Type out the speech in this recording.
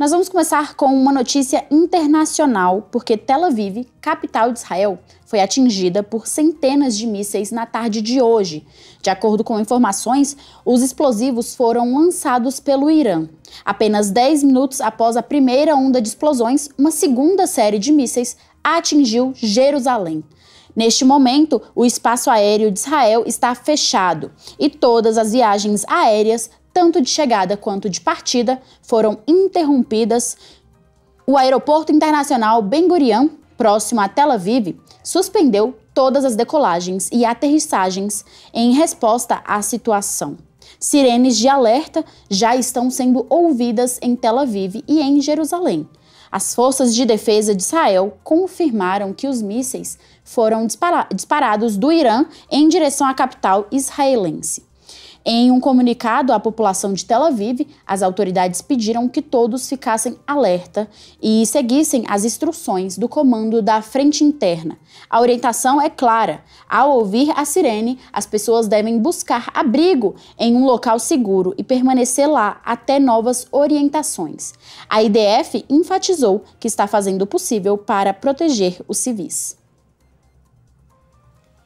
Nós vamos começar com uma notícia internacional, porque Tel Aviv, capital de Israel, foi atingida por centenas de mísseis na tarde de hoje. De acordo com informações, os explosivos foram lançados pelo Irã. Apenas 10 minutos após a primeira onda de explosões, uma segunda série de mísseis atingiu Jerusalém. Neste momento, o espaço aéreo de Israel está fechado e todas as viagens aéreas, tanto de chegada quanto de partida, foram interrompidas. O aeroporto internacional Ben Gurion, próximo a Tel Aviv, suspendeu todas as decolagens e aterrissagens em resposta à situação. Sirenes de alerta já estão sendo ouvidas em Tel Aviv e em Jerusalém. As forças de defesa de Israel confirmaram que os mísseis foram dispara disparados do Irã em direção à capital israelense. Em um comunicado à população de Tel Aviv, as autoridades pediram que todos ficassem alerta e seguissem as instruções do comando da frente interna. A orientação é clara: ao ouvir a sirene, as pessoas devem buscar abrigo em um local seguro e permanecer lá até novas orientações. A IDF enfatizou que está fazendo o possível para proteger os civis.